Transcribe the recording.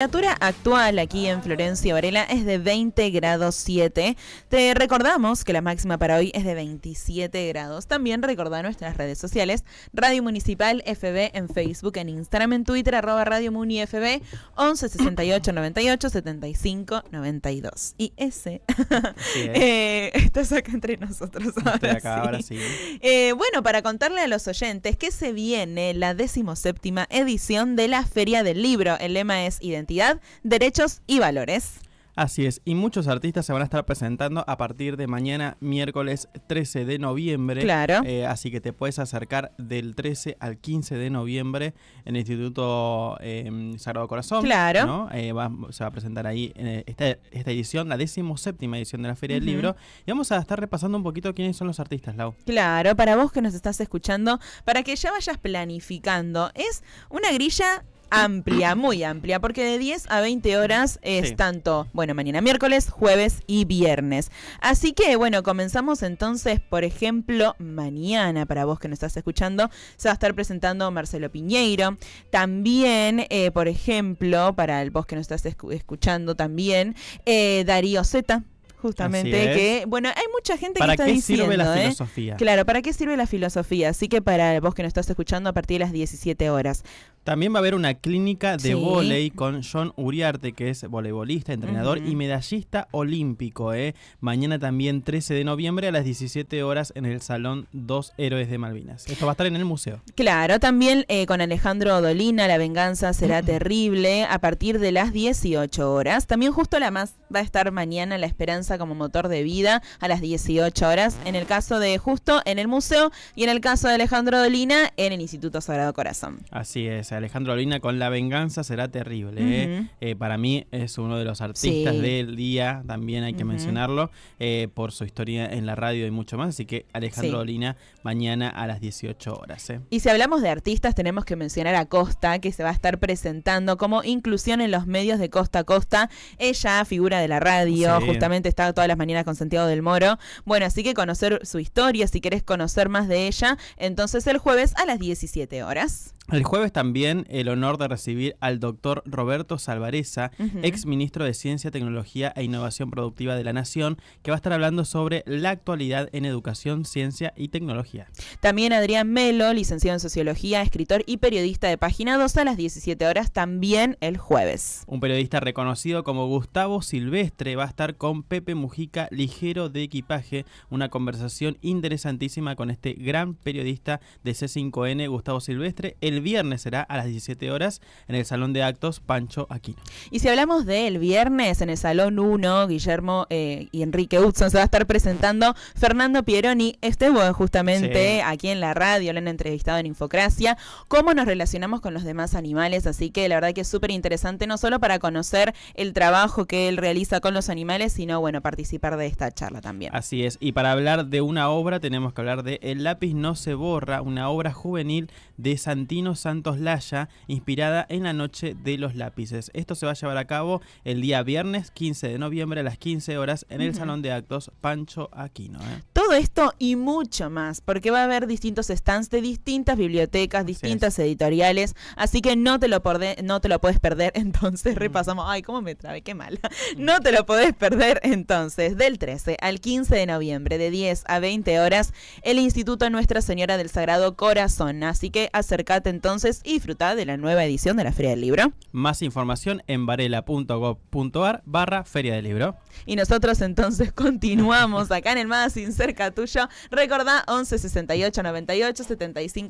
La temperatura actual aquí en Florencia Varela es de 20 grados 7. Te recordamos que la máxima para hoy es de 27 grados. También recordá nuestras redes sociales, Radio Municipal FB en Facebook, en Instagram, en Twitter, arroba Radio Muni FB, 11 68 98 75 92. Y ese eh, estás acá entre nosotros ahora Estoy acá, Ahora sí. Eh, bueno, para contarle a los oyentes que se viene la decimoséptima edición de la Feria del Libro. El lema es Identidad identidad, derechos y valores. Así es, y muchos artistas se van a estar presentando a partir de mañana, miércoles 13 de noviembre. Claro. Eh, así que te puedes acercar del 13 al 15 de noviembre en el Instituto em, Sagrado Corazón. Claro. Eh, se va a presentar ahí e, esta, esta, edición, la séptima edición de la Feria del Libro. Y vamos a estar repasando un poquito quiénes son los artistas, Lau. Claro, para vos que nos estás escuchando, para que ya vayas planificando. Es una grilla amplia, muy amplia, porque de 10 a 20 horas es tanto, bueno, mañana miércoles, jueves y viernes. Así que, bueno, comenzamos entonces, por ejemplo, mañana, para vos que nos estás escuchando, se va a estar presentando Marcelo Piñeiro. También, eh, por ejemplo, para el vos que nos estás escuchando también, eh, Darío Zeta justamente que, bueno, hay mucha gente que está diciendo... ¿Para qué sirve la ¿eh? filosofía? Claro, ¿para qué sirve la filosofía? Así que para vos que nos estás escuchando a partir de las 17 horas. También va a haber una clínica de sí. con John Uriarte, que es voleibolista, entrenador y medallista olímpico. ¿eh? Mañana también 13 de noviembre a las 17 horas en el Salón Dos Héroes de Malvinas. Esto va a estar en el museo. Claro, también eh, con Alejandro Dolina, La Venganza será terrible, a partir de las 18 horas. También justo la más va a estar mañana La Esperanza como motor de vida a las 18 horas, en el caso de Justo en el museo y en el caso de Alejandro Dolina en el Instituto Sagrado Corazón. Así es, Alejandro Dolina con La Venganza será terrible. ¿eh? Eh, para mí es uno de los artistas del día, también hay que mencionarlo, eh, por su historia en la radio y mucho más, así que Alejandro Dolina mañana a las 18 horas. Y si hablamos de artistas tenemos que mencionar a Costa, que se va a estar presentando como inclusión en los medios de Costa a Costa. Ella, figura de la radio, sí. justamente está todas las mañanas con Santiago del Moro. Bueno, así que conocer su historia, si querés conocer más de ella, entonces el jueves a las 17 horas. El jueves también el honor de recibir al doctor Roberto Salvareza, ex ministro de Ciencia, Tecnología e Innovación Productiva de la Nación, que va a estar hablando sobre la actualidad en educación, ciencia y tecnología. También Adrián Melo, licenciado en Sociología, escritor y periodista de Página 2 a las 17 horas, también el jueves. Un periodista reconocido como Gustavo Silvestre va a estar con Pepe Mujica, ligero de equipaje, una conversación interesantísima con este gran periodista de C5N, Gustavo Silvestre, el viernes será a las 17 horas en el Salón de Actos Pancho Aquino. Y si hablamos del viernes en el Salón 1, Guillermo eh, y Enrique Hudson se va a estar presentando Fernando Pieroni, este justamente aquí en la radio, lo han entrevistado en Infocracia, cómo nos relacionamos con los demás animales, así que la verdad que es súper interesante no solo para conocer el trabajo que él realiza con los animales, sino bueno, participar de esta charla también. Así es, y para hablar de una obra tenemos que hablar de El lápiz no se borra, una obra juvenil de Santino Santos Laya, inspirada en la Noche de los Lápices. Esto se va a llevar a cabo el día viernes 15 de noviembre a las 15 horas en el Salón de Actos Pancho Aquino. ¿eh? esto y mucho más, porque va a haber distintos stands de distintas bibliotecas, distintas editoriales, así que no te lo no te lo puedes perder. Entonces mm. repasamos, ay, cómo me trabe, qué mala. Mm. No te lo podés perder entonces del 13 al 15 de noviembre de 10 a 20 horas el Instituto Nuestra Señora del Sagrado Corazón, así que acércate entonces y disfruta de la nueva edición de la Feria del Libro. Más información en varela.gov.ar barra Feria del Libro. Y nosotros entonces continuamos acá en el más Sin tuyo. Recordá 11 68 98 75